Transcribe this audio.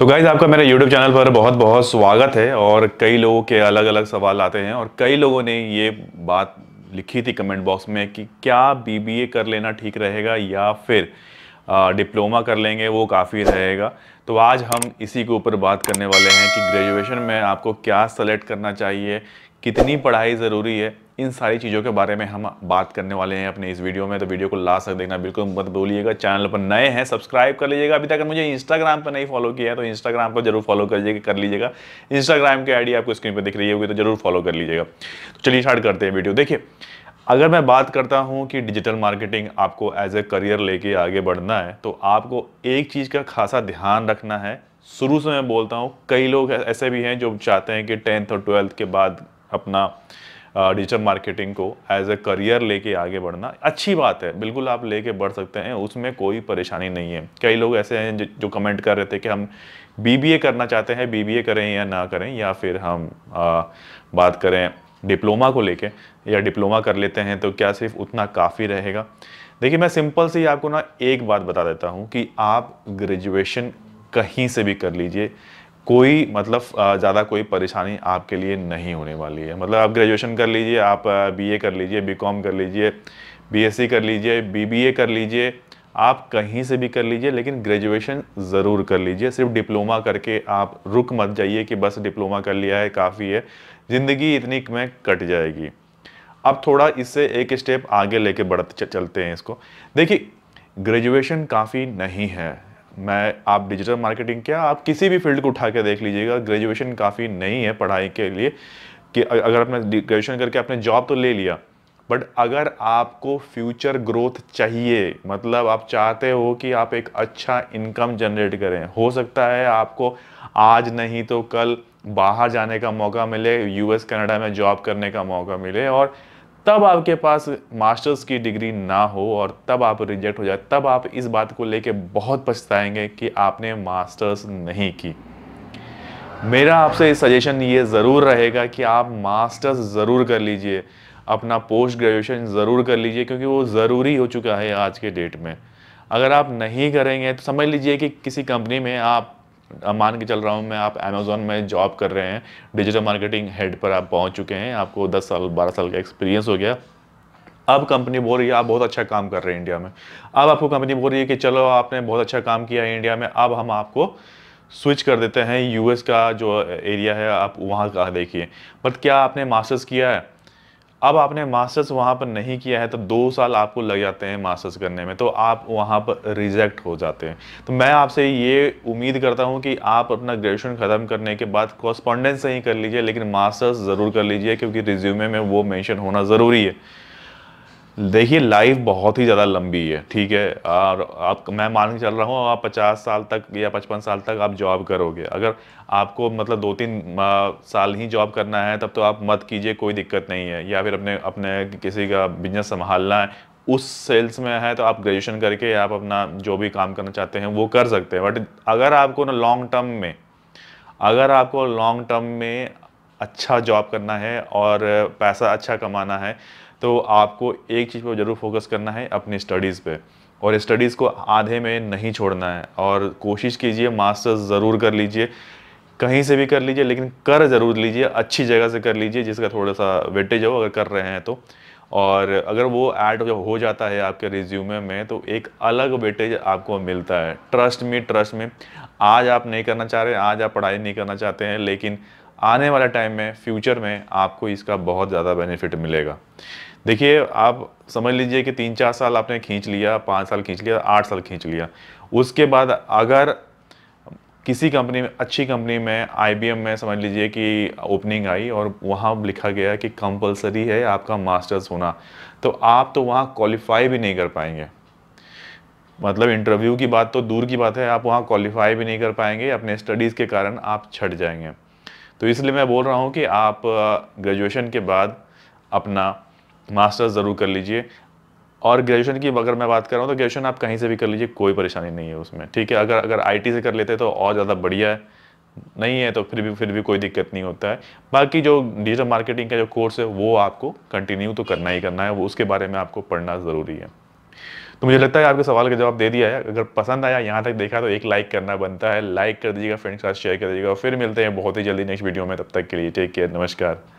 तो गाइज़ आपका मेरे YouTube चैनल पर बहुत बहुत स्वागत है और कई लोगों के अलग अलग सवाल आते हैं और कई लोगों ने ये बात लिखी थी कमेंट बॉक्स में कि क्या बीबीए कर लेना ठीक रहेगा या फिर डिप्लोमा कर लेंगे वो काफ़ी रहेगा तो आज हम इसी के ऊपर बात करने वाले हैं कि ग्रेजुएशन में आपको क्या सेलेक्ट करना चाहिए कितनी पढ़ाई ज़रूरी है इन सारी चीज़ों के बारे में हम बात करने वाले हैं अपने इस वीडियो में तो वीडियो को ला सक देखना बिल्कुल मत बोलिएगा चैनल पर नए हैं सब्सक्राइब कर लीजिएगा अभी तक मुझे इंस्टाग्राम पर नहीं फॉलो किया है तो इंस्टाग्राम पर जरूर फॉलो करिएगा कर लीजिएगा इंस्टाग्राम की आईडी आपको स्क्रीन पर दिख रही होगी तो जरूर फॉलो कर लीजिएगा तो चलिए स्टार्ट करते हैं वीडियो देखिए अगर मैं बात करता हूँ कि डिजिटल मार्केटिंग आपको एज ए करियर लेके आगे बढ़ना है तो आपको एक चीज़ का खासा ध्यान रखना है शुरू से मैं बोलता हूँ कई लोग ऐसे भी हैं जो चाहते हैं कि टेंथ और ट्वेल्थ के बाद अपना डिजिटल मार्केटिंग को एज ए करियर लेके आगे बढ़ना अच्छी बात है बिल्कुल आप लेके बढ़ सकते हैं उसमें कोई परेशानी नहीं है कई लोग ऐसे हैं जो कमेंट कर रहे थे कि हम बीबीए करना चाहते हैं बीबीए करें या ना करें या फिर हम आ, बात करें डिप्लोमा को लेके या डिप्लोमा कर लेते हैं तो क्या सिर्फ उतना काफ़ी रहेगा देखिए मैं सिंपल से ही आपको ना एक बात बता देता हूँ कि आप ग्रेजुएशन कहीं से भी कर लीजिए कोई मतलब ज़्यादा कोई परेशानी आपके लिए नहीं होने वाली है मतलब आप ग्रेजुएशन कर लीजिए आप बीए कर लीजिए बीकॉम कर लीजिए बीएससी कर लीजिए बीबीए कर लीजिए आप कहीं से भी कर लीजिए लेकिन ग्रेजुएशन ज़रूर कर लीजिए सिर्फ डिप्लोमा करके आप रुक मत जाइए कि बस डिप्लोमा कर लिया है काफ़ी है ज़िंदगी इतनी में कट जाएगी अब थोड़ा इससे एक स्टेप आगे लेके बढ़ते चलते हैं इसको देखिए ग्रेजुएशन काफ़ी नहीं है मैं आप डिजिटल मार्केटिंग क्या आप किसी भी फील्ड को उठा के देख लीजिएगा ग्रेजुएशन काफ़ी नहीं है पढ़ाई के लिए कि अगर आपने ग्रेजुएशन करके आपने जॉब तो ले लिया बट अगर आपको फ्यूचर ग्रोथ चाहिए मतलब आप चाहते हो कि आप एक अच्छा इनकम जनरेट करें हो सकता है आपको आज नहीं तो कल बाहर जाने का मौका मिले यूएस कनाडा में जॉब करने का मौका मिले और तब आपके पास मास्टर्स की डिग्री ना हो और तब आप रिजेक्ट हो जाए तब आप इस बात को लेके बहुत पछताएंगे कि आपने मास्टर्स नहीं की मेरा आपसे सजेशन ये ज़रूर रहेगा कि आप मास्टर्स ज़रूर कर लीजिए अपना पोस्ट ग्रेजुएशन ज़रूर कर लीजिए क्योंकि वो ज़रूरी हो चुका है आज के डेट में अगर आप नहीं करेंगे तो समझ लीजिए कि किसी कंपनी में आप मान के चल रहा हूँ मैं आप अमेजोन में जॉब कर रहे हैं डिजिटल मार्केटिंग हेड पर आप पहुँच चुके हैं आपको दस साल बारह साल का एक्सपीरियंस हो गया अब कंपनी बोल रही है आप बहुत अच्छा काम कर रहे हैं इंडिया में अब आपको कंपनी बोल रही है कि चलो आपने बहुत अच्छा काम किया है इंडिया में अब हम आपको स्विच कर देते हैं यूएस का जो एरिया है आप वहाँ का देखिए बट क्या आपने मास्टर्स किया है अब आपने मास्टर्स वहाँ पर नहीं किया है तो दो साल आपको लग जाते हैं मास्टर्स करने में तो आप वहाँ पर रिजेक्ट हो जाते हैं तो मैं आपसे ये उम्मीद करता हूँ कि आप अपना ग्रेजुएशन ख़त्म करने के बाद कॉरस्पॉन्डेंस नहीं ही कर लीजिए लेकिन मास्टर्स ज़रूर कर लीजिए क्योंकि रिज्यूमे में वो मेंशन होना ज़रूरी है देखिए लाइफ बहुत ही ज़्यादा लंबी है ठीक है और आप मैं मान के चल रहा हूँ आप पचास साल तक या पचपन साल तक आप जॉब करोगे अगर आपको मतलब दो तीन साल ही जॉब करना है तब तो आप मत कीजिए कोई दिक्कत नहीं है या फिर अपने अपने किसी का बिजनेस संभालना है उस सेल्स में है तो आप ग्रेजुएशन करके आप अपना जो भी काम करना चाहते हैं वो कर सकते हैं बट अगर आपको ना लॉन्ग टर्म में अगर आपको लॉन्ग टर्म में अच्छा जॉब करना है और पैसा अच्छा कमाना है तो आपको एक चीज़ पर ज़रूर फोकस करना है अपनी स्टडीज़ पे और स्टडीज़ को आधे में नहीं छोड़ना है और कोशिश कीजिए मास्टर्स ज़रूर कर लीजिए कहीं से भी कर लीजिए लेकिन कर ज़रूर लीजिए अच्छी जगह से कर लीजिए जिसका थोड़ा सा वेटेज हो अगर कर रहे हैं तो और अगर वो ऐड जब हो जाता है आपके रिज्यूमे में तो एक अलग वेटेज आपको मिलता है ट्रस्ट में ट्रस्ट में आज आप नहीं करना चाह रहे आज आप पढ़ाई नहीं करना चाहते हैं लेकिन आने वाले टाइम में फ्यूचर में आपको इसका बहुत ज़्यादा बेनिफिट मिलेगा देखिए आप समझ लीजिए कि तीन चार साल आपने खींच लिया पाँच साल खींच लिया आठ साल खींच लिया उसके बाद अगर किसी कंपनी में अच्छी कंपनी में आई में समझ लीजिए कि ओपनिंग आई और वहाँ लिखा गया कि कंपलसरी है आपका मास्टर्स होना तो आप तो वहाँ क्वालिफाई भी नहीं कर पाएंगे मतलब इंटरव्यू की बात तो दूर की बात है आप वहाँ क्वालिफाई भी नहीं कर पाएंगे अपने स्टडीज़ के कारण आप छट जाएंगे तो इसलिए मैं बोल रहा हूँ कि आप ग्रेजुएशन uh, के बाद अपना मास्टर्स ज़रूर कर लीजिए और ग्रेजुएशन की अगर मैं बात कर रहा हूँ तो ग्रेजुएशन आप कहीं से भी कर लीजिए कोई परेशानी नहीं है उसमें ठीक है अगर अगर आई से कर लेते तो और ज़्यादा बढ़िया है नहीं है तो फिर भी फिर भी कोई दिक्कत नहीं होता है बाकी जो डिजिटल मार्केटिंग का जो कोर्स है वो आपको कंटिन्यू तो करना ही करना है वो उसके बारे में आपको पढ़ना ज़रूरी है तो मुझे लगता है आपके सवाल का जवाब दे दिया है अगर पसंद आया यहाँ तक देखा तो एक लाइक करना बनता है लाइक कर दीजिएगा फ्रेंड्स के साथ शेयर कर दीजिएगा फिर मिलते हैं बहुत ही जल्दी नेक्स्ट वीडियो में तब तक के लिए टेक केयर नमस्कार